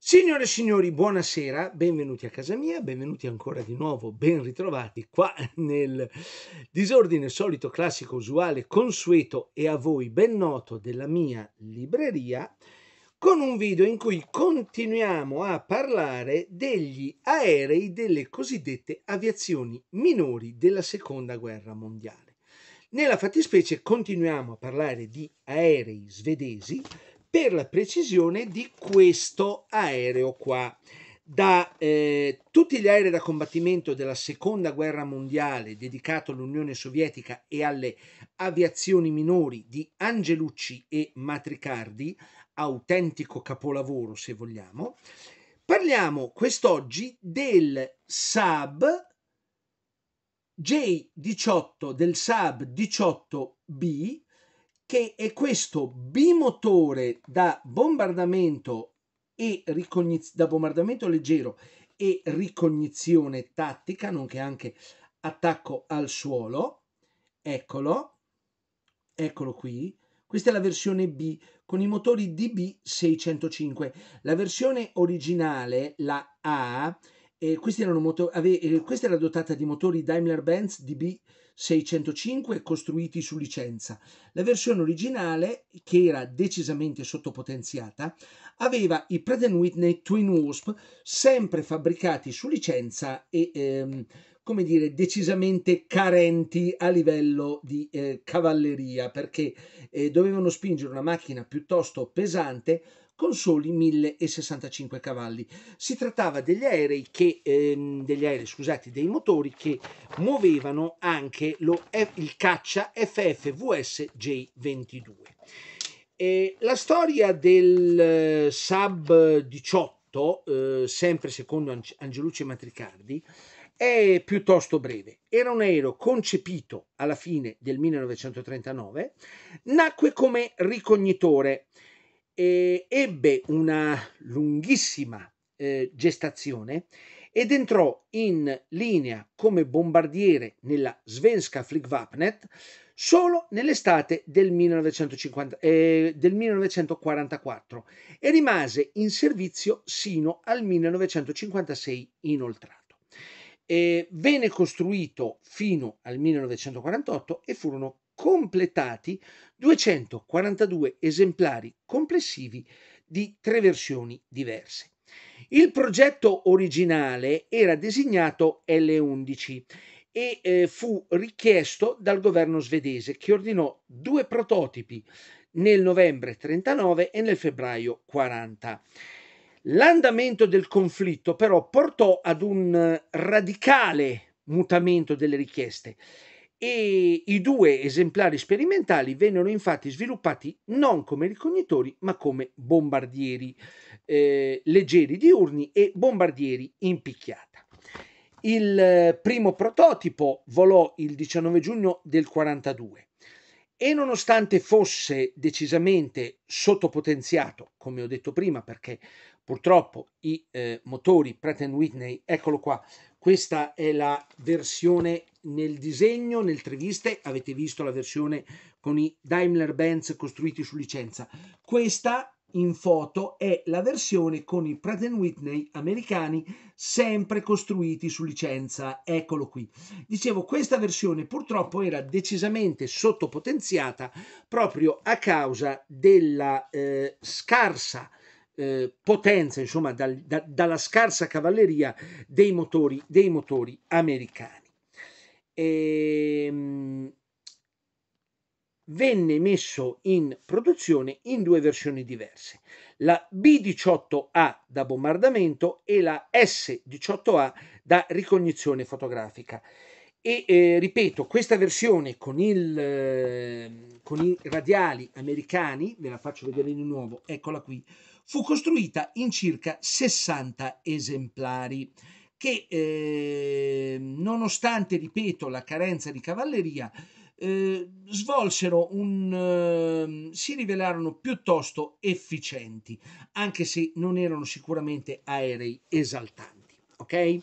Signore e signori, buonasera, benvenuti a casa mia, benvenuti ancora di nuovo, ben ritrovati qua nel disordine solito, classico, usuale, consueto e a voi ben noto della mia libreria, con un video in cui continuiamo a parlare degli aerei delle cosiddette aviazioni minori della Seconda Guerra Mondiale. Nella fattispecie continuiamo a parlare di aerei svedesi, per la precisione di questo aereo qua. Da eh, tutti gli aerei da combattimento della seconda guerra mondiale dedicato all'Unione Sovietica e alle aviazioni minori di Angelucci e Matricardi, autentico capolavoro se vogliamo, parliamo quest'oggi del Saab J18, del Saab 18B che è questo bimotore da bombardamento, e ricogniz- da bombardamento leggero e ricognizione tattica, nonché anche attacco al suolo. Eccolo, eccolo qui. Questa è la versione B con i motori DB605. La versione originale, la A, eh, moto- ave- eh, questa era dotata di motori Daimler-Benz DB605 costruiti su licenza. La versione originale, che era decisamente sottopotenziata, aveva i Pratt Whitney Twin Wasp sempre fabbricati su licenza e ehm, come dire, decisamente carenti a livello di eh, cavalleria perché eh, dovevano spingere una macchina piuttosto pesante con soli 1065 cavalli. Si trattava degli aerei, che, ehm, degli aerei scusate, dei motori che muovevano anche lo, il caccia FFVS J22. E la storia del eh, Sub 18, eh, sempre secondo Angelucci Matricardi, è piuttosto breve. Era un aereo concepito alla fine del 1939, nacque come ricognitore eh, ebbe una lunghissima eh, gestazione ed entrò in linea come bombardiere nella Svenska Flygvapnet solo nell'estate del, 1950, eh, del 1944 e rimase in servizio sino al 1956 inoltrato. Eh, venne costruito fino al 1948 e furono completati 242 esemplari complessivi di tre versioni diverse. Il progetto originale era designato L11 e eh, fu richiesto dal governo svedese che ordinò due prototipi nel novembre 39 e nel febbraio 40. L'andamento del conflitto però portò ad un eh, radicale mutamento delle richieste e i due esemplari sperimentali vennero infatti sviluppati non come ricognitori ma come bombardieri eh, leggeri diurni e bombardieri in picchiata. Il eh, primo prototipo volò il 19 giugno del 42 e nonostante fosse decisamente sottopotenziato, come ho detto prima, perché Purtroppo i eh, motori Pratt Whitney, eccolo qua, questa è la versione nel disegno, nel Treviste, avete visto la versione con i Daimler Benz costruiti su licenza. Questa in foto è la versione con i Pratt Whitney americani sempre costruiti su licenza, eccolo qui. Dicevo, questa versione purtroppo era decisamente sottopotenziata proprio a causa della eh, scarsa eh, potenza, insomma, dal, da, dalla scarsa cavalleria dei motori, dei motori americani. E, ehm, venne messo in produzione in due versioni diverse, la B18A da bombardamento e la S18A da ricognizione fotografica. E eh, ripeto, questa versione con, il, eh, con i radiali americani, ve la faccio vedere di nuovo, eccola qui, fu costruita in circa 60 esemplari che eh, nonostante, ripeto, la carenza di cavalleria, eh, svolsero un eh, si rivelarono piuttosto efficienti, anche se non erano sicuramente aerei esaltanti, ok?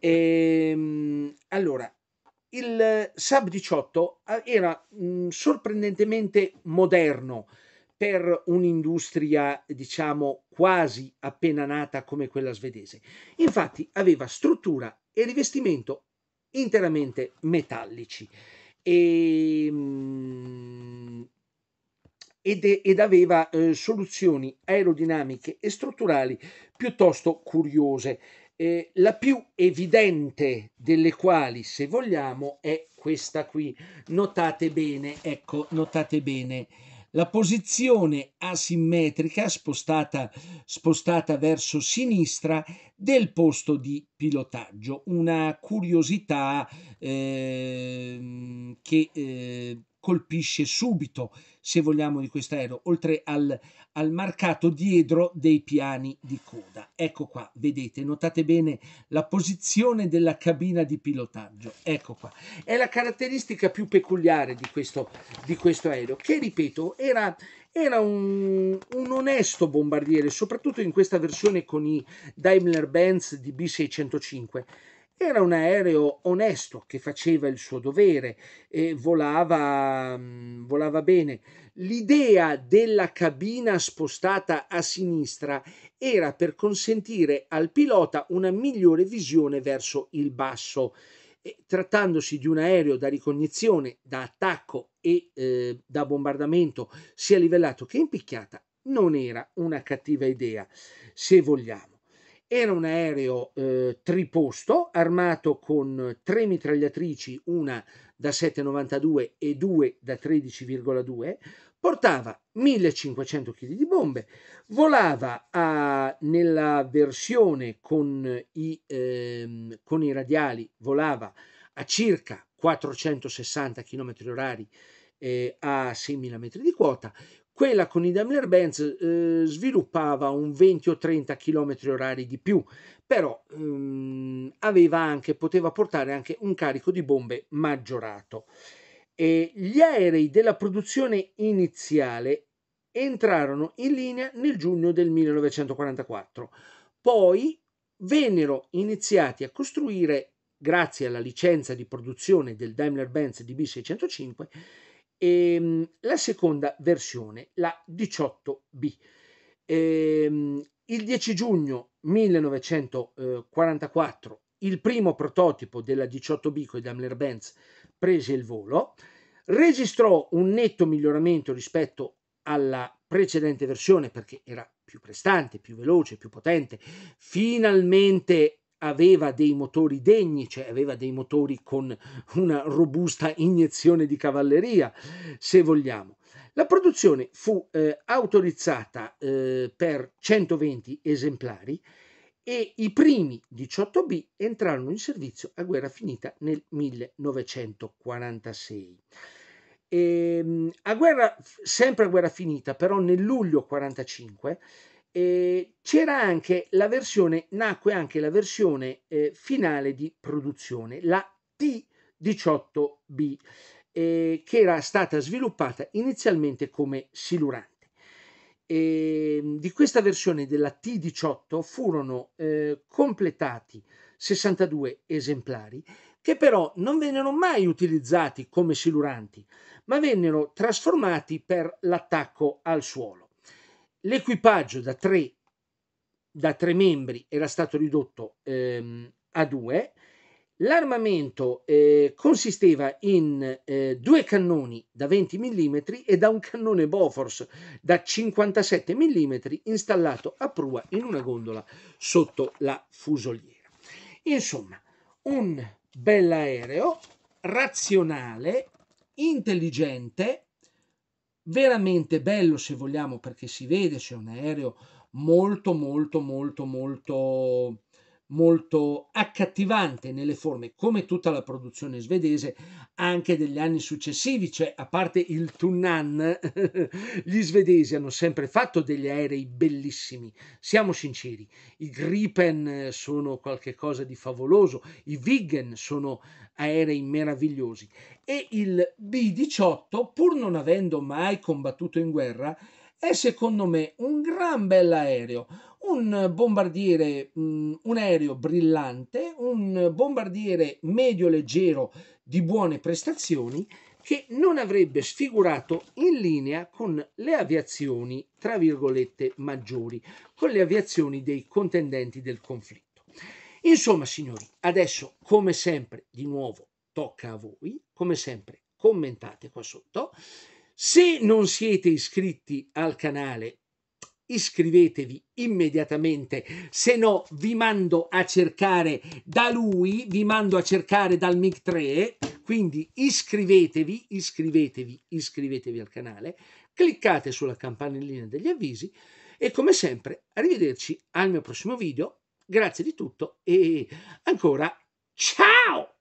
Ehm, allora, il Sab 18 eh, era mh, sorprendentemente moderno per un'industria, diciamo, quasi appena nata come quella svedese. Infatti aveva struttura e rivestimento interamente metallici e, ehm, ed, ed, aveva eh, soluzioni aerodinamiche e strutturali piuttosto curiose. Eh, la più evidente delle quali, se vogliamo, è questa qui. Notate bene, ecco, notate bene la posizione asimmetrica spostata, spostata verso sinistra del posto di pilotaggio. Una curiosità eh, che eh, colpisce subito, se vogliamo, di questo aereo, oltre al, al, marcato dietro dei piani di coda. Ecco qua, vedete, notate bene la posizione della cabina di pilotaggio. Ecco qua. È la caratteristica più peculiare di questo, di questo aereo, che, ripeto, era, era un, un, onesto bombardiere, soprattutto in questa versione con i Daimler-Benz DB605 era un aereo onesto che faceva il suo dovere e volava, mm, volava bene. L'idea della cabina spostata a sinistra era per consentire al pilota una migliore visione verso il basso. E, trattandosi di un aereo da ricognizione, da attacco e eh, da bombardamento, sia livellato che in picchiata, non era una cattiva idea, se vogliamo. Era un aereo eh, triposto armato con tre mitragliatrici, una da 7,92 e due da 13,2, portava 1500 kg di bombe, volava a, nella versione con i, eh, con i radiali, volava a circa 460 km h eh, a 6.000 metri di quota, quella con i Daimler-Benz eh, sviluppava un 20 o 30 km orari di più, però ehm, aveva anche, poteva portare anche un carico di bombe maggiorato. E gli aerei della produzione iniziale entrarono in linea nel giugno del 1944, poi vennero iniziati a costruire, grazie alla licenza di produzione del Daimler-Benz DB605, e, ehm, la seconda versione, la 18B. E, ehm, il 10 giugno 1944 il primo prototipo della 18B con i Daimler-Benz prese il volo, registrò un netto miglioramento rispetto alla precedente versione perché era più prestante, più veloce, più potente. Finalmente aveva dei motori degni, cioè aveva dei motori con una robusta iniezione di cavalleria, se vogliamo. La produzione fu eh, autorizzata eh, per 120 esemplari e i primi 18B entrarono in servizio a guerra finita nel 1946. E, ehm, a guerra, sempre a guerra finita, però nel luglio 1945 Ehm, c'era anche la versione, nacque anche la versione eh, finale di produzione, la T18B, eh, che era stata sviluppata inizialmente come silurante. E ehm, di questa versione della T18 furono eh, completati 62 esemplari che però non vennero mai utilizzati come siluranti, ma vennero trasformati per l'attacco al suolo. L'equipaggio da tre, da tre membri era stato ridotto ehm, a due. L'armamento eh, consisteva in eh, due cannoni da 20 mm e da un cannone Bofors da 57 mm installato a prua in una gondola sotto la fusoliera. Insomma, un bell'aereo razionale, intelligente, veramente bello se vogliamo perché si vede, c'è un aereo molto molto molto molto molto accattivante nelle forme, come tutta la produzione svedese anche degli anni successivi, cioè a parte il Tunnan, gli svedesi hanno sempre fatto degli aerei bellissimi, siamo sinceri, i Gripen sono qualcosa di favoloso, i Viggen sono aerei meravigliosi e il B-18, pur non avendo mai combattuto in guerra, è secondo me un gran bell'aereo, un bombardiere, mm, un aereo brillante, un bombardiere medio leggero di buone prestazioni che non avrebbe sfigurato in linea con le aviazioni, tra virgolette, maggiori, con le aviazioni dei contendenti del conflitto. Insomma, signori, adesso, come sempre, di nuovo, tocca a voi, come sempre, commentate qua sotto. Se non siete iscritti al canale, iscrivetevi immediatamente, se no vi mando a cercare da lui, vi mando a cercare dal MiG3, quindi iscrivetevi, iscrivetevi, iscrivetevi al canale, cliccate sulla campanellina degli avvisi e come sempre arrivederci al mio prossimo video, grazie di tutto e ancora ciao!